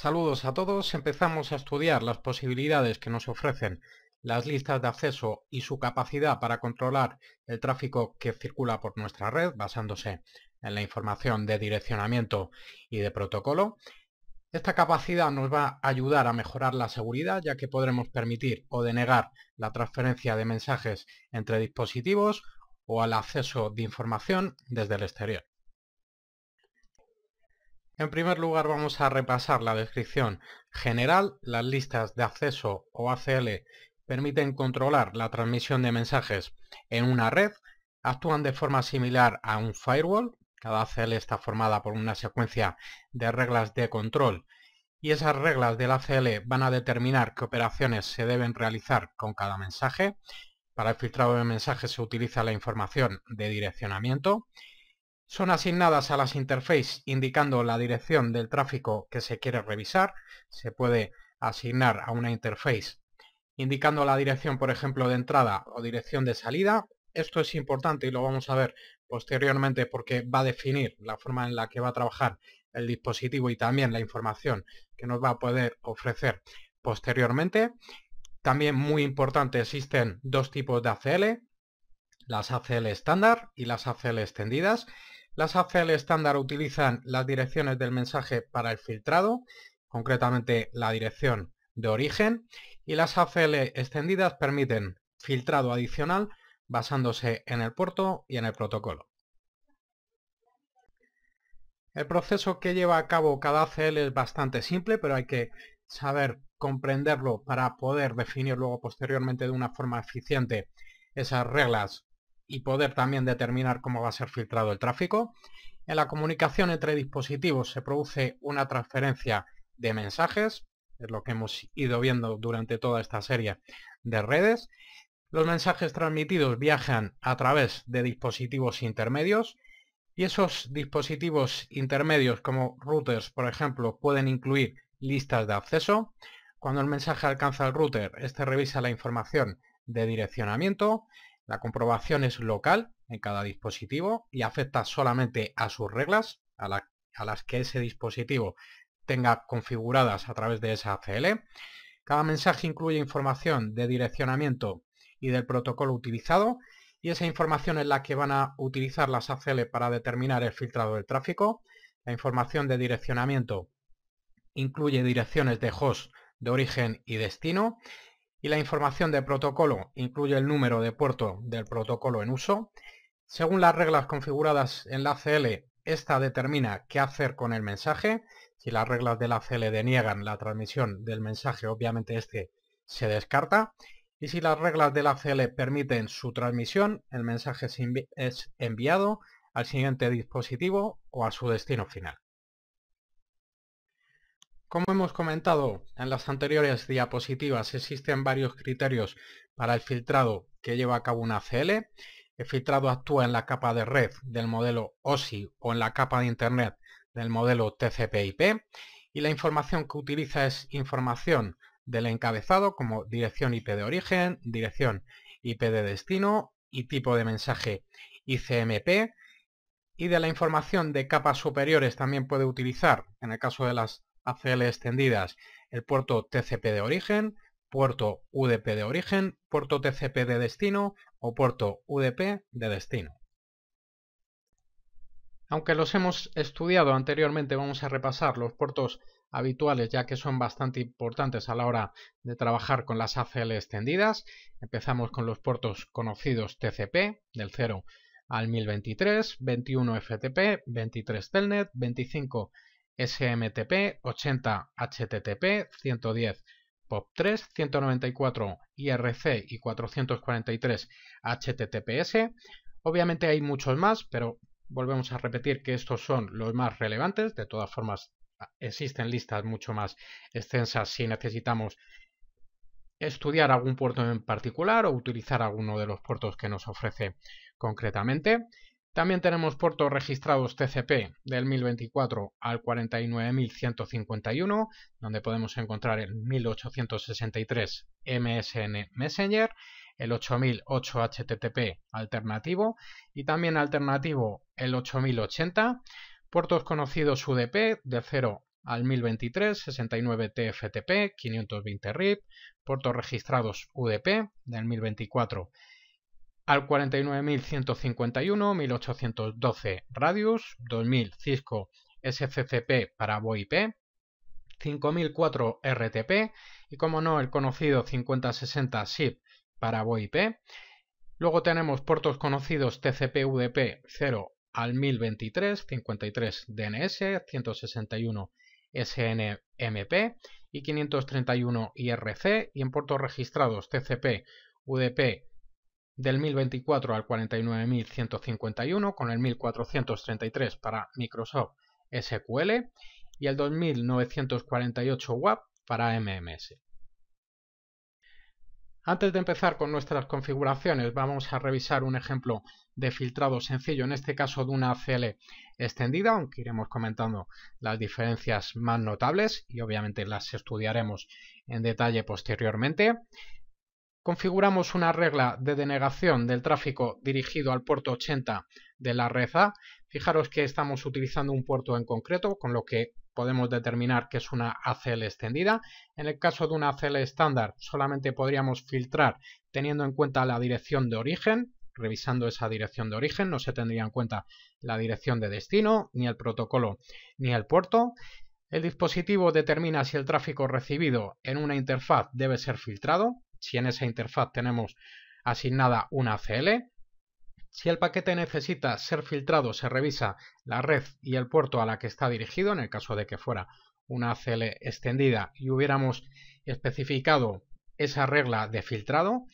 Saludos a todos. Empezamos a estudiar las posibilidades que nos ofrecen las listas de acceso y su capacidad para controlar el tráfico que circula por nuestra red basándose en la información de direccionamiento y de protocolo. Esta capacidad nos va a ayudar a mejorar la seguridad ya que podremos permitir o denegar la transferencia de mensajes entre dispositivos o al acceso de información desde el exterior. En primer lugar vamos a repasar la descripción general. Las listas de acceso o ACL permiten controlar la transmisión de mensajes en una red, actúan de forma similar a un firewall. Cada ACL está formada por una secuencia de reglas de control y esas reglas del ACL van a determinar qué operaciones se deben realizar con cada mensaje. Para el filtrado de mensajes se utiliza la información de direccionamiento son asignadas a las interfaces indicando la dirección del tráfico que se quiere revisar. Se puede asignar a una interface indicando la dirección, por ejemplo, de entrada o dirección de salida. Esto es importante y lo vamos a ver posteriormente porque va a definir la forma en la que va a trabajar el dispositivo y también la información que nos va a poder ofrecer posteriormente. También muy importante existen dos tipos de ACL, las ACL estándar y las ACL extendidas. Las ACL estándar utilizan las direcciones del mensaje para el filtrado, concretamente la dirección de origen, y las ACL extendidas permiten filtrado adicional basándose en el puerto y en el protocolo. El proceso que lleva a cabo cada ACL es bastante simple, pero hay que saber comprenderlo para poder definir luego posteriormente de una forma eficiente esas reglas y poder también determinar cómo va a ser filtrado el tráfico. En la comunicación entre dispositivos se produce una transferencia de mensajes, es lo que hemos ido viendo durante toda esta serie de redes. Los mensajes transmitidos viajan a través de dispositivos intermedios y esos dispositivos intermedios como routers, por ejemplo, pueden incluir listas de acceso. Cuando el mensaje alcanza el router, este revisa la información de direccionamiento la comprobación es local en cada dispositivo y afecta solamente a sus reglas, a, las que ese dispositivo tenga configuradas a través de esa ACL. Cada mensaje incluye información de direccionamiento y del protocolo utilizado y esa información es la que van a utilizar las ACL para determinar el filtrado del tráfico. La información de direccionamiento incluye direcciones de host de origen y destino y la información de protocolo incluye el número de puerto del protocolo en uso. Según las reglas configuradas en la CL, esta determina qué hacer con el mensaje. Si las reglas de la CL deniegan la transmisión del mensaje, obviamente este se descarta. Y si las reglas de la CL permiten su transmisión, el mensaje es enviado al siguiente dispositivo o a su destino final. Como hemos comentado en las anteriores diapositivas, existen varios criterios para el filtrado que lleva a cabo una CL. El filtrado actúa en la capa de red del modelo OSI o en la capa de Internet del modelo TCP/IP y la información que utiliza es información del encabezado como dirección IP de origen, dirección IP de destino y tipo de mensaje ICMP y de la información de capas superiores también puede utilizar, en el caso de las ACL extendidas, el puerto TCP de origen, puerto UDP de origen, puerto TCP de destino o puerto UDP de destino. Aunque los hemos estudiado anteriormente, vamos a repasar los puertos habituales ya que son bastante importantes a la hora de trabajar con las ACL extendidas. Empezamos con los puertos conocidos TCP, del 0 al 1023, 21 FTP, 23 Telnet, 25 SMTP 80 HTTP 110 POP3 194 IRC y 443 HTTPS. Obviamente hay muchos más, pero volvemos a repetir que estos son los más relevantes. De todas formas, existen listas mucho más extensas si necesitamos estudiar algún puerto en particular o utilizar alguno de los puertos que nos ofrece concretamente. También tenemos puertos registrados TCP del 1024 al 49151, donde podemos encontrar el 1863 MSN Messenger, el 8008 HTTP alternativo y también alternativo el 8080, puertos conocidos UDP de 0 al 1023, 69 TFTP, 520 RIP, puertos registrados UDP del 1024 al 49.151, 1812 Radius, 2000 Cisco SCCP para VoIP, 5004 RTP y como no el conocido 5060 SIP para VoIP. Luego tenemos puertos conocidos TCP/UDP 0 al 1023, 53 DNS, 161 SNMP y 531 IRC y en puertos registrados TCP/UDP del 1024 al 49151 con el 1433 para Microsoft SQL y el 2948 WAP para MMS. Antes de empezar con nuestras configuraciones vamos a revisar un ejemplo de filtrado sencillo, en este caso de una ACL extendida, aunque iremos comentando las diferencias más notables y obviamente las estudiaremos en detalle posteriormente configuramos una regla de denegación del tráfico dirigido al puerto 80 de la red A. Fijaros que estamos utilizando un puerto en concreto, con lo que podemos determinar que es una ACL extendida. En el caso de una ACL estándar solamente podríamos filtrar teniendo en cuenta la dirección de origen, revisando esa dirección de origen, no se tendría en cuenta la dirección de destino, ni el protocolo, ni el puerto. El dispositivo determina si el tráfico recibido en una interfaz debe ser filtrado, si en esa interfaz tenemos asignada una CL. Si el paquete necesita ser filtrado, se revisa la red y el puerto a la que está dirigido, en el caso de que fuera una ACL extendida y hubiéramos especificado esa regla de filtrado.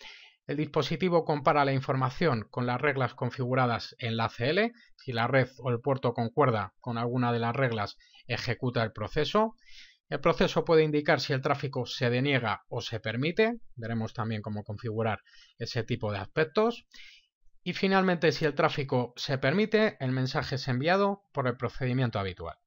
El dispositivo compara la información con las reglas configuradas en la ACL. Si la red o el puerto concuerda con alguna de las reglas, ejecuta el proceso. El proceso puede indicar si el tráfico se deniega o se permite, veremos también cómo configurar ese tipo de aspectos. Y finalmente, si el tráfico se permite, el mensaje es enviado por el procedimiento habitual.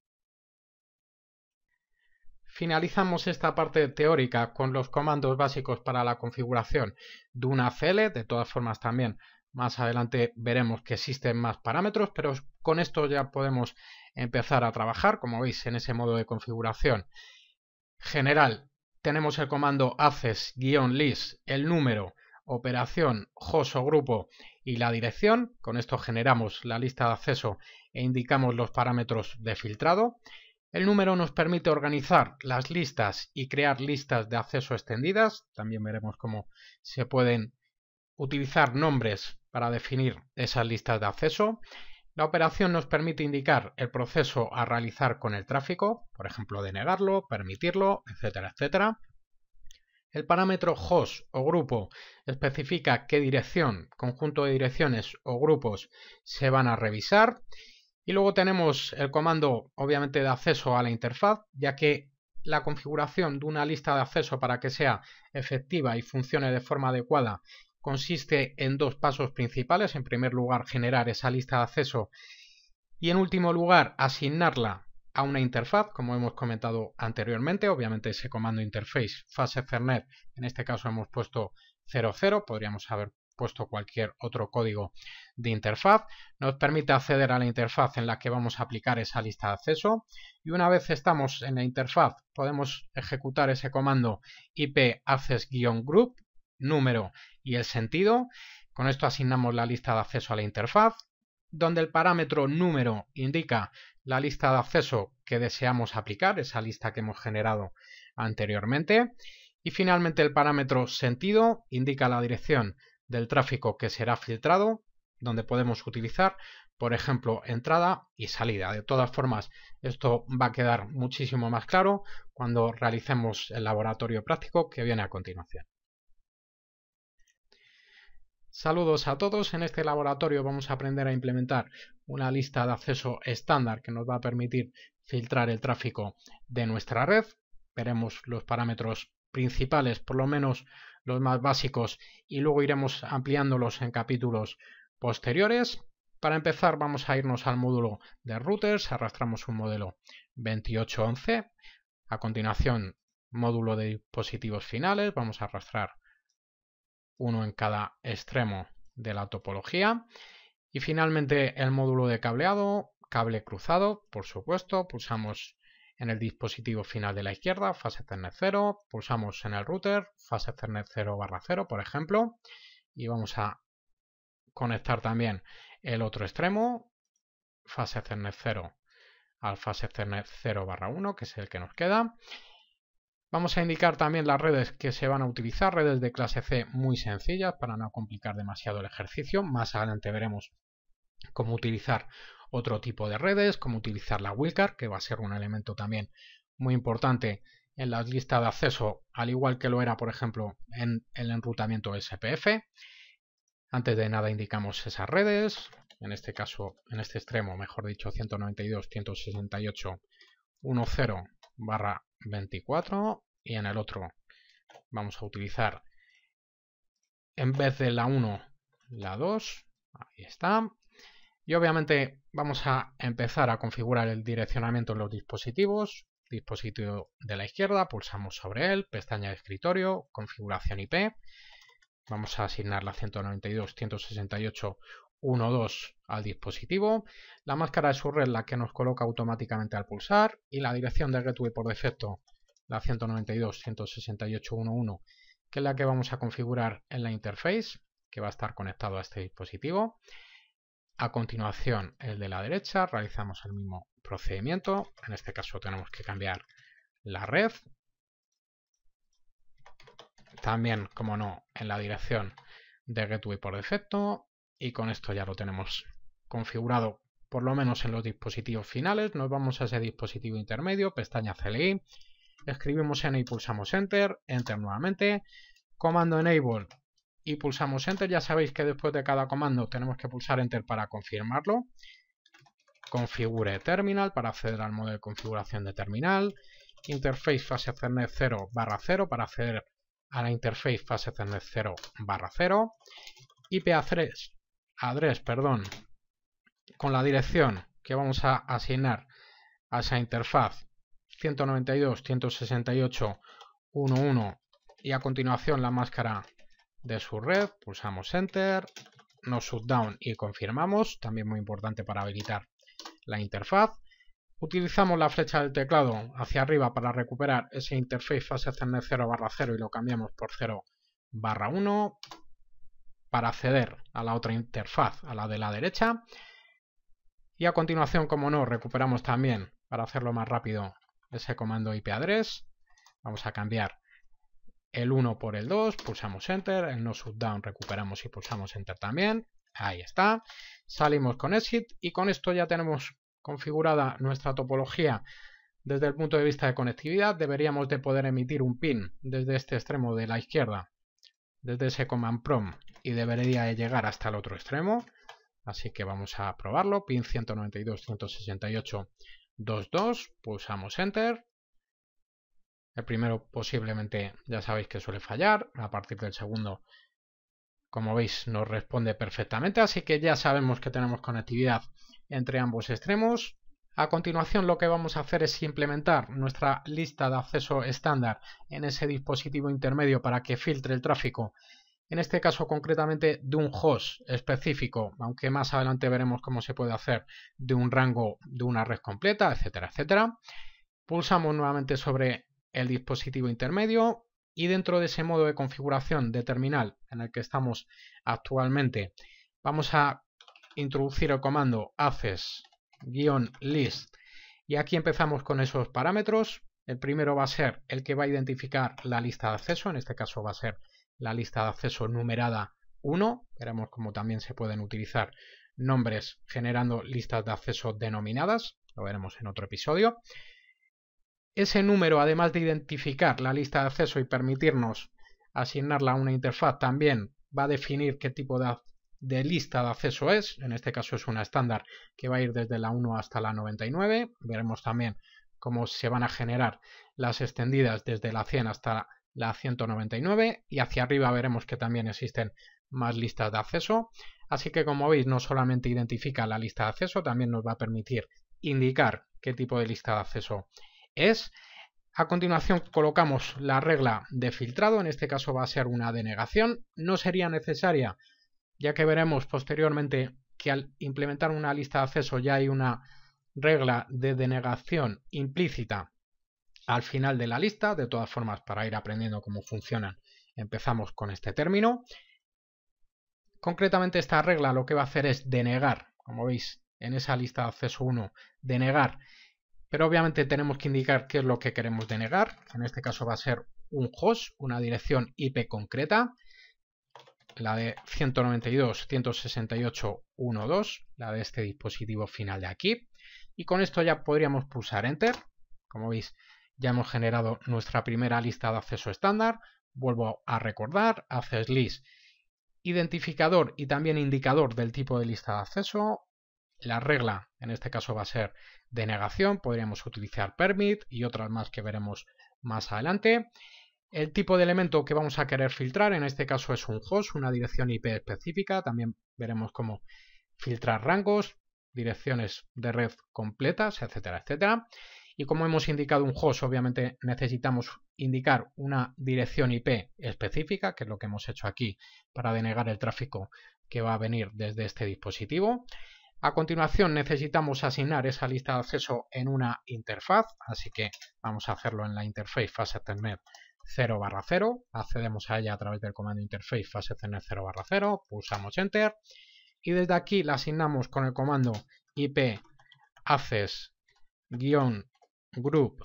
Finalizamos esta parte teórica con los comandos básicos para la configuración de una CL, e de todas formas también más adelante veremos que existen más parámetros, pero con esto ya podemos empezar a trabajar, como veis, en ese modo de configuración. General, tenemos el comando haces-list, el número, operación, host o grupo y la dirección. Con esto generamos la lista de acceso e indicamos los parámetros de filtrado. El número nos permite organizar las listas y crear listas de acceso extendidas. También veremos cómo se pueden utilizar nombres para definir esas listas de acceso. La operación nos permite indicar el proceso a realizar con el tráfico, por ejemplo, denegarlo, permitirlo, etcétera, etcétera. El parámetro host o grupo especifica qué dirección, conjunto de direcciones o grupos se van a revisar. Y luego tenemos el comando, obviamente, de acceso a la interfaz, ya que la configuración de una lista de acceso para que sea efectiva y funcione de forma adecuada consiste en dos pasos principales. En primer lugar, generar esa lista de acceso y en último lugar, asignarla a una interfaz, como hemos comentado anteriormente. Obviamente ese comando interface fase Fernet, en este caso hemos puesto 00, podríamos haber puesto cualquier otro código de interfaz. Nos permite acceder a la interfaz en la que vamos a aplicar esa lista de acceso y una vez estamos en la interfaz podemos ejecutar ese comando ip access-group número y el sentido. Con esto asignamos la lista de acceso a la interfaz, donde el parámetro número indica la lista de acceso que deseamos aplicar, esa lista que hemos generado anteriormente. Y finalmente el parámetro sentido indica la dirección del tráfico que será filtrado, donde podemos utilizar, por ejemplo, entrada y salida. De todas formas, esto va a quedar muchísimo más claro cuando realicemos el laboratorio práctico que viene a continuación. Saludos a todos, en este laboratorio vamos a aprender a implementar una lista de acceso estándar que nos va a permitir filtrar el tráfico de nuestra red. Veremos los parámetros principales, por lo menos los más básicos, y luego iremos ampliándolos en capítulos posteriores. Para empezar vamos a irnos al módulo de routers, arrastramos un modelo 2811, a continuación módulo de dispositivos finales, vamos a arrastrar uno en cada extremo de la topología. Y finalmente el módulo de cableado, cable cruzado, por supuesto, pulsamos en el dispositivo final de la izquierda, fase Ethernet 0, pulsamos en el router, fase Ethernet 0 barra 0, por ejemplo, y vamos a conectar también el otro extremo, fase Ethernet 0 al fase Ethernet 0 barra 1, que es el que nos queda, Vamos a indicar también las redes que se van a utilizar, redes de clase C muy sencillas para no complicar demasiado el ejercicio. Más adelante veremos cómo utilizar otro tipo de redes, cómo utilizar la wildcard, que va a ser un elemento también muy importante en la lista de acceso, al igual que lo era, por ejemplo, en el enrutamiento SPF. Antes de nada indicamos esas redes, en este caso, en este extremo, mejor dicho, 192.168.10 barra 24 y en el otro vamos a utilizar en vez de la 1 la 2 ahí está y obviamente vamos a empezar a configurar el direccionamiento en los dispositivos dispositivo de la izquierda pulsamos sobre él pestaña de escritorio configuración IP vamos a asignar la 192, 168 1 2 al dispositivo, la máscara de su red la que nos coloca automáticamente al pulsar y la dirección de gateway por defecto, la 192.168.1.1, que es la que vamos a configurar en la interface, que va a estar conectado a este dispositivo. A continuación, el de la derecha, realizamos el mismo procedimiento. En este caso tenemos que cambiar la red. También, como no, en la dirección de gateway por defecto, y con esto ya lo tenemos configurado por lo menos en los dispositivos finales. Nos vamos a ese dispositivo intermedio, pestaña CLI, escribimos en y pulsamos Enter, Enter nuevamente, comando Enable y pulsamos Enter. Ya sabéis que después de cada comando tenemos que pulsar Enter para confirmarlo. Configure Terminal para acceder al modo de configuración de terminal. Interface fase Ethernet 0 barra 0 para acceder a la interface fase Ethernet 0 barra 0. IPA3 adres, perdón, con la dirección que vamos a asignar a esa interfaz 192.168.1.1 y a continuación la máscara de su red, pulsamos Enter, nos shutdown y confirmamos, también muy importante para habilitar la interfaz. Utilizamos la flecha del teclado hacia arriba para recuperar ese interface fase 0 barra 0 y lo cambiamos por 0 barra 1 para acceder a la otra interfaz, a la de la derecha. Y a continuación, como no, recuperamos también, para hacerlo más rápido, ese comando IP address. Vamos a cambiar el 1 por el 2, pulsamos Enter, el no shutdown, recuperamos y pulsamos Enter también. Ahí está. Salimos con Exit y con esto ya tenemos configurada nuestra topología desde el punto de vista de conectividad. Deberíamos de poder emitir un pin desde este extremo de la izquierda, desde ese command prompt y debería llegar hasta el otro extremo. Así que vamos a probarlo. Pin 192, 22. Pulsamos Enter. El primero posiblemente ya sabéis que suele fallar. A partir del segundo, como veis, nos responde perfectamente. Así que ya sabemos que tenemos conectividad entre ambos extremos. A continuación lo que vamos a hacer es implementar nuestra lista de acceso estándar en ese dispositivo intermedio para que filtre el tráfico en este caso concretamente de un host específico, aunque más adelante veremos cómo se puede hacer de un rango de una red completa, etcétera, etcétera. Pulsamos nuevamente sobre el dispositivo intermedio y dentro de ese modo de configuración de terminal en el que estamos actualmente, vamos a introducir el comando access list y aquí empezamos con esos parámetros. El primero va a ser el que va a identificar la lista de acceso, en este caso va a ser la lista de acceso numerada 1. Veremos cómo también se pueden utilizar nombres generando listas de acceso denominadas. Lo veremos en otro episodio. Ese número, además de identificar la lista de acceso y permitirnos asignarla a una interfaz, también va a definir qué tipo de, de lista de acceso es. En este caso es una estándar que va a ir desde la 1 hasta la 99. Veremos también cómo se van a generar las extendidas desde la 100 hasta la la 199 y hacia arriba veremos que también existen más listas de acceso. Así que como veis no solamente identifica la lista de acceso, también nos va a permitir indicar qué tipo de lista de acceso es. A continuación colocamos la regla de filtrado, en este caso va a ser una denegación. No sería necesaria, ya que veremos posteriormente que al implementar una lista de acceso ya hay una regla de denegación implícita al final de la lista. De todas formas, para ir aprendiendo cómo funcionan, empezamos con este término. Concretamente, esta regla lo que va a hacer es denegar, como veis en esa lista de acceso 1, denegar. Pero obviamente tenemos que indicar qué es lo que queremos denegar. En este caso va a ser un host, una dirección IP concreta, la de 192.168.1.2, la de este dispositivo final de aquí. Y con esto ya podríamos pulsar Enter. Como veis, ya hemos generado nuestra primera lista de acceso estándar. Vuelvo a recordar, access list, identificador y también indicador del tipo de lista de acceso. La regla, en este caso, va a ser denegación. Podríamos utilizar permit y otras más que veremos más adelante. El tipo de elemento que vamos a querer filtrar, en este caso es un host, una dirección IP específica. También veremos cómo filtrar rangos, direcciones de red completas, etcétera, etcétera. Y como hemos indicado un host, obviamente necesitamos indicar una dirección IP específica, que es lo que hemos hecho aquí para denegar el tráfico que va a venir desde este dispositivo. A continuación necesitamos asignar esa lista de acceso en una interfaz, así que vamos a hacerlo en la interface FastEthernet 0 barra 0. Accedemos a ella a través del comando interface FastEthernet 0 barra 0, pulsamos Enter y desde aquí la asignamos con el comando IP access group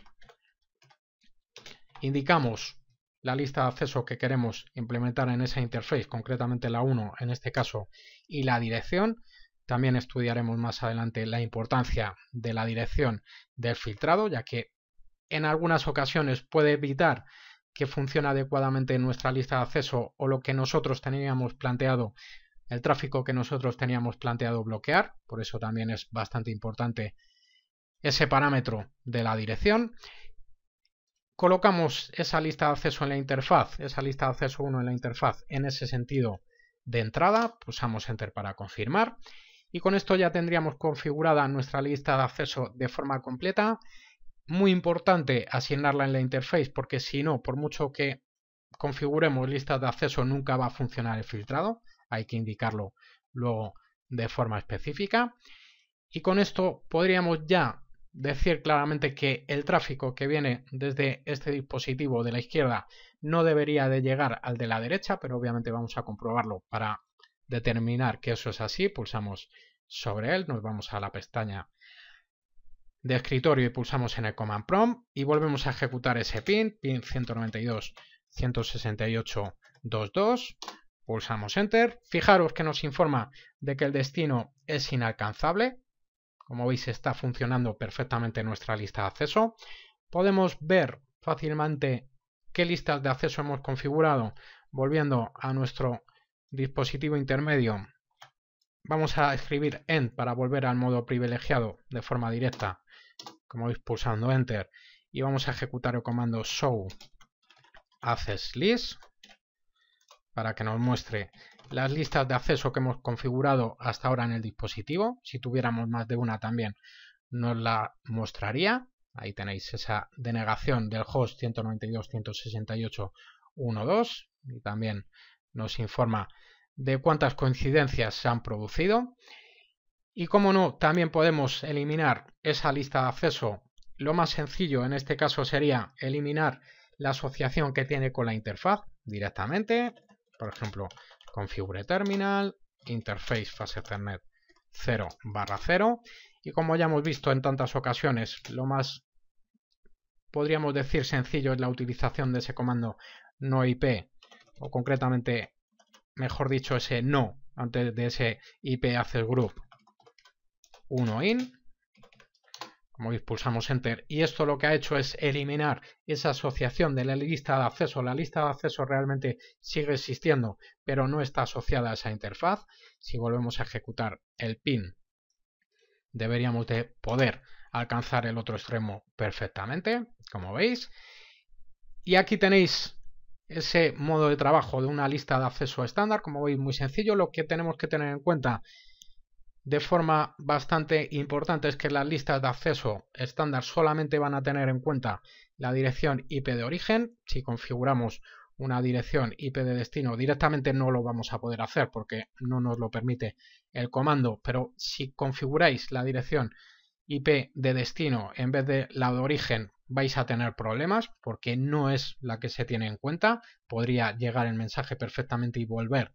indicamos la lista de acceso que queremos implementar en esa interface, concretamente la 1 en este caso, y la dirección. También estudiaremos más adelante la importancia de la dirección del filtrado, ya que en algunas ocasiones puede evitar que funcione adecuadamente nuestra lista de acceso o lo que nosotros teníamos planteado, el tráfico que nosotros teníamos planteado bloquear. Por eso también es bastante importante ese parámetro de la dirección, colocamos esa lista de acceso en la interfaz, esa lista de acceso 1 en la interfaz en ese sentido de entrada, pulsamos Enter para confirmar y con esto ya tendríamos configurada nuestra lista de acceso de forma completa. Muy importante asignarla en la interface porque si no, por mucho que configuremos listas de acceso nunca va a funcionar el filtrado, hay que indicarlo luego de forma específica. Y con esto podríamos ya decir claramente que el tráfico que viene desde este dispositivo de la izquierda no debería de llegar al de la derecha, pero obviamente vamos a comprobarlo para determinar que eso es así. Pulsamos sobre él, nos vamos a la pestaña de escritorio y pulsamos en el Command Prompt y volvemos a ejecutar ese pin, pin 192 168 22 pulsamos Enter. Fijaros que nos informa de que el destino es inalcanzable, como veis está funcionando perfectamente nuestra lista de acceso. Podemos ver fácilmente qué listas de acceso hemos configurado. Volviendo a nuestro dispositivo intermedio, vamos a escribir end para volver al modo privilegiado de forma directa, como veis pulsando enter, y vamos a ejecutar el comando show access list para que nos muestre las listas de acceso que hemos configurado hasta ahora en el dispositivo. Si tuviéramos más de una también nos la mostraría. Ahí tenéis esa denegación del host 192.168.1.2 y también nos informa de cuántas coincidencias se han producido. Y como no, también podemos eliminar esa lista de acceso. Lo más sencillo en este caso sería eliminar la asociación que tiene con la interfaz directamente. Por ejemplo, configure terminal, interface fase ethernet 0 barra 0 y como ya hemos visto en tantas ocasiones lo más podríamos decir sencillo es la utilización de ese comando no IP o concretamente mejor dicho ese no antes de ese IP access group 1 in como pulsamos Enter, y esto lo que ha hecho es eliminar esa asociación de la lista de acceso. La lista de acceso realmente sigue existiendo, pero no está asociada a esa interfaz. Si volvemos a ejecutar el pin, deberíamos de poder alcanzar el otro extremo perfectamente, como veis. Y aquí tenéis ese modo de trabajo de una lista de acceso estándar, como veis, muy sencillo. Lo que tenemos que tener en cuenta de forma bastante importante es que las listas de acceso estándar solamente van a tener en cuenta la dirección IP de origen. Si configuramos una dirección IP de destino directamente no lo vamos a poder hacer porque no nos lo permite el comando, pero si configuráis la dirección IP de destino en vez de la de origen vais a tener problemas porque no es la que se tiene en cuenta. Podría llegar el mensaje perfectamente y volver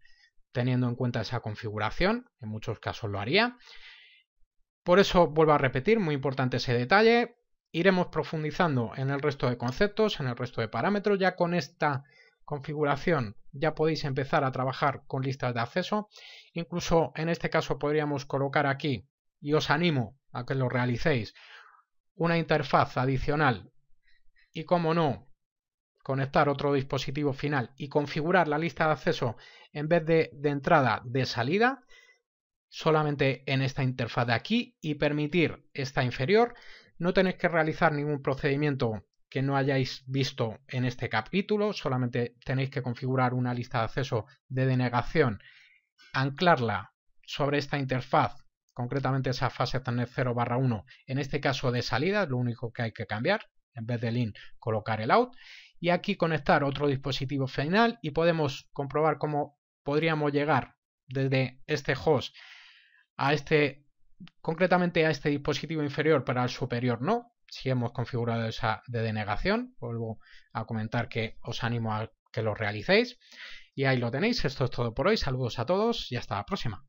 teniendo en cuenta esa configuración, en muchos casos lo haría. Por eso vuelvo a repetir, muy importante ese detalle, iremos profundizando en el resto de conceptos, en el resto de parámetros, ya con esta configuración ya podéis empezar a trabajar con listas de acceso, incluso en este caso podríamos colocar aquí, y os animo a que lo realicéis, una interfaz adicional y como no, conectar otro dispositivo final y configurar la lista de acceso en vez de, entrada de salida solamente en esta interfaz de aquí y permitir esta inferior. No tenéis que realizar ningún procedimiento que no hayáis visto en este capítulo, solamente tenéis que configurar una lista de acceso de denegación, anclarla sobre esta interfaz, concretamente esa fase 0 1, en este caso de salida, lo único que hay que cambiar, en vez del in, colocar el out, y aquí conectar otro dispositivo final y podemos comprobar cómo podríamos llegar desde este host a este concretamente a este dispositivo inferior para el superior no si hemos configurado esa de denegación vuelvo a comentar que os animo a que lo realicéis y ahí lo tenéis esto es todo por hoy saludos a todos y hasta la próxima